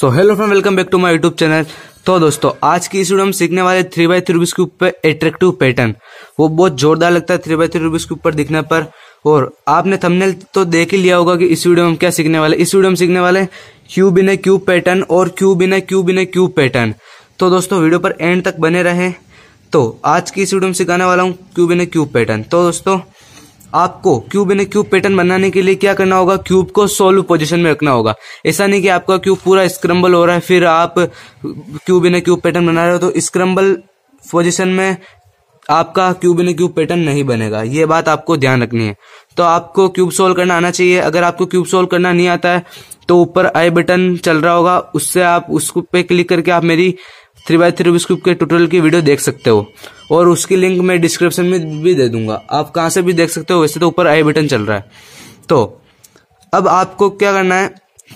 so hello friend welcome back to my YouTube channel तो दोस्तों आज की इस वीडियो में सीखने वाले थ्री बाई थ्री रुपीज़ के ऊपर एट्रेक्टिव पैटर्न वो बहुत जोरदार लगता है थ्री बाई थ्री रुपीज़ के ऊपर दिखने पर और आपने थंबनेल तो देख ही लिया होगा कि इस वीडियो में हम क्या सीखने वाले इस वीडियो में सीखने वाले cube in a cube pattern और cube in a cube in a cube pattern तो दोस्तों वीडियो पर एंड तक बने रहे तो आज की इस वीडियो में सिखाने वाला हूँ cube in a cube pattern तो दोस्तों आपको क्यूब इन क्यूब पैटर्न बनाने के लिए क्या करना होगा क्यूब को सोल्व पोजीशन में रखना होगा ऐसा नहीं कि आपका क्यूब पूरा स्क्रम्बल हो रहा है फिर आप क्यूब इन क्यूब पैटर्न बना रहे हो तो स्क्रम्बल पोजीशन में आपका क्यूब इन क्यूब पैटर्न नहीं बनेगा ये बात आपको ध्यान रखनी है तो आपको क्यूब सोल्व करना आना चाहिए अगर आपको क्यूब सोल्व करना नहीं आता है तो ऊपर आई बटन चल रहा होगा उससे आप उसको पे क्लिक करके आप मेरी थ्री बाई थ्री स्क्यूब के ट्यूटोरियल की वीडियो देख सकते हो और उसकी लिंक मैं डिस्क्रिप्शन में भी दे दूंगा आप कहाँ से भी देख सकते हो वैसे तो ऊपर आई बटन चल रहा है तो अब आपको क्या करना है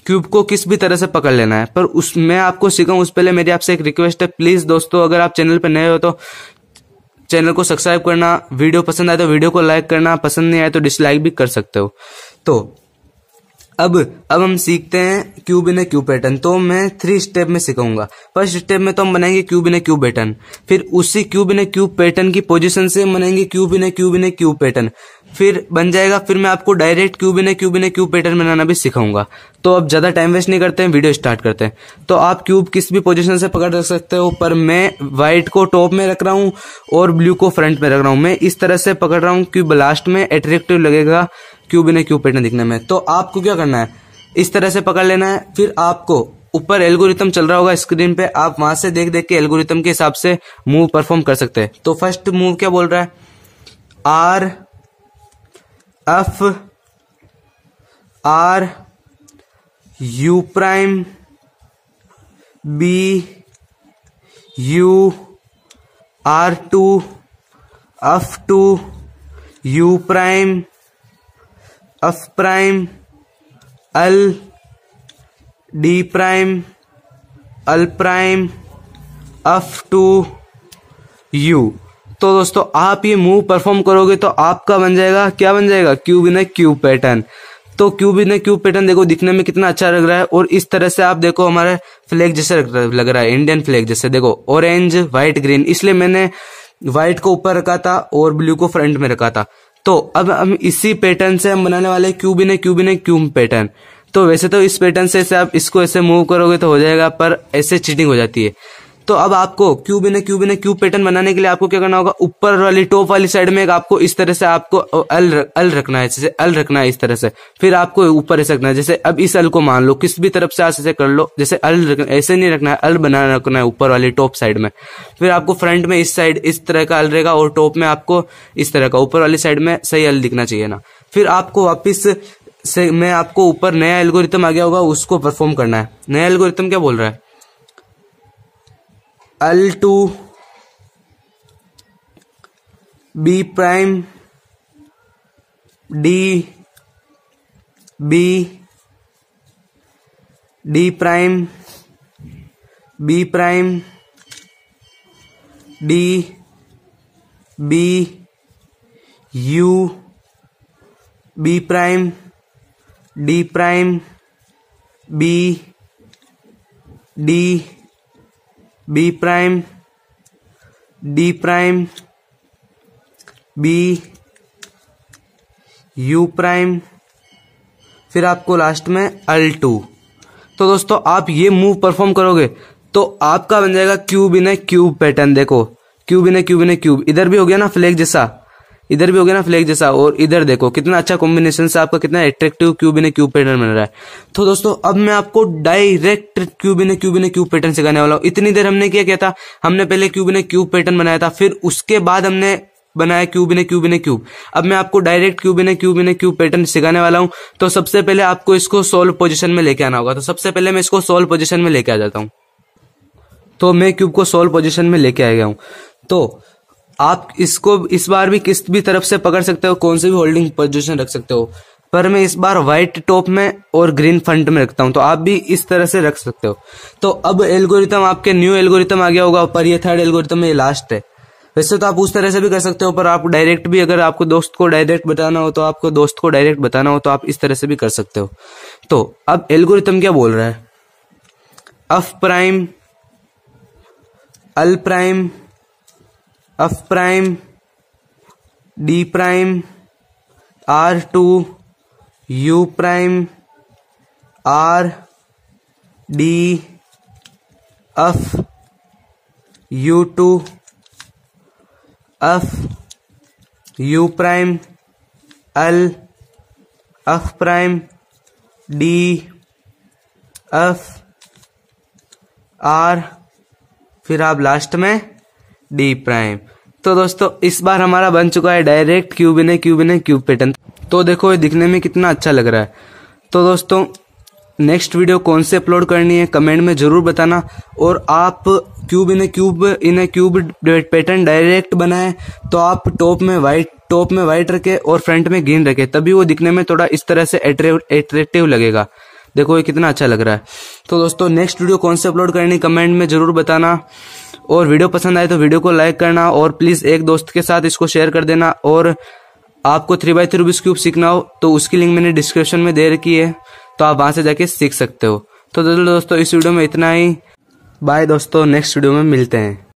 क्यूब को किस भी तरह से पकड़ लेना है पर उस मैं आपको सिखाऊं उस पहले मेरी आपसे एक रिक्वेस्ट है प्लीज़ दोस्तों अगर आप चैनल पर नए हो तो चैनल को सब्सक्राइब करना वीडियो पसंद आए तो वीडियो को लाइक करना पसंद नहीं आए तो डिसलाइक भी कर सकते हो तो अब अब हम सीखते हैं cube in a cube pattern तो मैं थ्री स्टेप में सिखाऊंगा फर्स्ट स्टेप में तो हम बनाएंगे cube in a cube pattern फिर उसी cube in a cube pattern की पोजीशन से हम बनाएंगे cube in a cube in a cube pattern फिर बन जाएगा फिर मैं आपको direct cube in a cube in a cube pattern बनाना भी सिखाऊंगा तो अब ज्यादा टाइम वेस्ट नहीं करते हैं वीडियो स्टार्ट करते हैं तो आप क्यूब किस भी पोजिशन से पकड़ रख सकते हो पर मैं व्हाइट को टॉप में रख रहा हूँ और ब्लू को फ्रंट में रख रहा हूँ मैं इस तरह से पकड़ रहा हूँ क्यूब लास्ट में अट्रेक्टिव लगेगा क्यूबिन बिना क्यूब है दिखने में तो आपको क्या करना है इस तरह से पकड़ लेना है फिर आपको ऊपर एल्गोरिथम चल रहा होगा स्क्रीन पे आप वहां से देख देख के एल्गोरिथम के हिसाब से मूव परफॉर्म कर सकते हैं तो फर्स्ट मूव क्या बोल रहा है R F R U prime B U R two F two U prime F prime L D prime L prime F two U तो दोस्तों आप ये मूव परफॉर्म करोगे तो आपका बन जाएगा क्या बन जाएगा क्यूब इन क्यूब पैटर्न तो क्यूब इन क्यूब पैटर्न देखो दिखने में कितना अच्छा लग रहा है और इस तरह से आप देखो हमारे फ्लैग जैसे लग रहा है इंडियन फ्लैग जैसे देखो ऑरेंज व्हाइट ग्रीन इसलिए मैंने व्हाइट को ऊपर रखा था और ब्लू को फ्रंट में रखा था तो अब हम इसी पैटर्न से हम बनाने वाले cube in cube in cube pattern तो वैसे तो इस पैटर्न से ऐसे आप इसको ऐसे मूव करोगे तो हो जाएगा पर ऐसे चीटिंग हो जाती है तो अब आपको cube in cube in cube pattern बनाने के लिए आपको क्या करना होगा ऊपर वाली टॉप वाली साइड में आपको इस तरह से आपको अल अल रखना है जैसे अल रखना है इस तरह से फिर आपको ऊपर ऐसे रखना है जैसे अब इस अल को मान लो किस भी तरफ से आज ऐसे कर लो जैसे अल ऐसे नहीं रखना है अल बना रखना है ऊपर वाली टॉप साइड में फिर आपको फ्रंट में इस साइड इस तरह का अल रहेगा और टॉप में आपको इस तरह का ऊपर वाली साइड में सही अल दिखना चाहिए ना फिर आपको वापिस से मैं आपको ऊपर नया एल्गोरिथम आ गया होगा उसको परफॉर्म करना है नया एल्गोरिथम क्या बोल रहा है L two B prime D B D prime B prime D B U B prime D prime B D B prime D prime B U prime फिर आपको लास्ट में एल टू तो दोस्तों आप ये मूव परफॉर्म करोगे तो आपका बन जाएगा cube in a cube pattern देखो cube in a cube in a cube इधर भी हो गया ना फ्लैग जैसा इधर भी हो गया ना फ्लेक जैसा और इधर देखो कितना अच्छा कॉम्बिनेशन से आपका कितना attractive cube in cube pattern बन रहा है तो दोस्तों अब मैं आपको direct cube in cube in cube pattern सिखाने वाला हूँ इतनी देर हमने क्या किया था हमने पहले क्यूब इन क्यूब पैटर्न बनाया था फिर उसके बाद हमने बनाया cube in cube in cube अब मैं आपको direct cube in cube in cube pattern सिखाने वाला हूँ तो सबसे पहले आपको इसको सोल्व पोजिशन में लेके आना होगा तो सबसे पहले मैं इसको सोल्व पोजिशन में लेके आ जाता हूँ तो मैं क्यूब को सोल्व पोजिशन में लेके आ गया हूँ तो आप इसको इस बार भी किस भी तरफ से पकड़ सकते हो कौन से भी होल्डिंग पोजिशन रख सकते हो पर मैं इस बार व्हाइट टॉप में और ग्रीन फ्रंट में रखता हूं तो आप भी इस तरह से रख सकते हो तो अब एल्गोरिथम आपके न्यू एल्गोरिथम आ गया होगा पर ये थर्ड एल्गोरिथम ये लास्ट है वैसे तो आप उस तरह से भी कर सकते हो पर आप डायरेक्ट भी अगर आपको दोस्त को डायरेक्ट बताना हो तो आपको दोस्त को डायरेक्ट बताना हो तो आप इस तरह से भी कर सकते हो तो अब एल्गोरिथम क्या बोल रहा है F prime L prime F prime D prime R two U prime R D F U two F U prime L F prime D F R फिर आप लास्ट में डी प्राइम तो दोस्तों इस बार हमारा बन चुका है direct cube in cube in cube pattern तो देखो ये दिखने में कितना अच्छा लग रहा है तो दोस्तों नेक्स्ट वीडियो कौन से अपलोड करनी है कमेंट में जरूर बताना और आप cube in cube in cube pattern direct बनाए तो आप टॉप में व्हाइट टॉप में व्हाइट रखे और फ्रंट में ग्रीन रखे तभी वो दिखने में थोड़ा इस तरह से एट्रेक्टिव लगेगा देखो ये कितना अच्छा लग रहा है तो दोस्तों नेक्स्ट वीडियो कौन से अपलोड करनी कमेंट में जरूर बताना और वीडियो पसंद आए तो वीडियो को लाइक करना और प्लीज़ एक दोस्त के साथ इसको शेयर कर देना और आपको three by three Rubik's cube सीखना हो तो उसकी लिंक मैंने डिस्क्रिप्शन में दे रखी है तो आप वहाँ से जाके सीख सकते हो तो दोस्तों इस वीडियो में इतना ही बाय दोस्तों नेक्स्ट वीडियो में मिलते हैं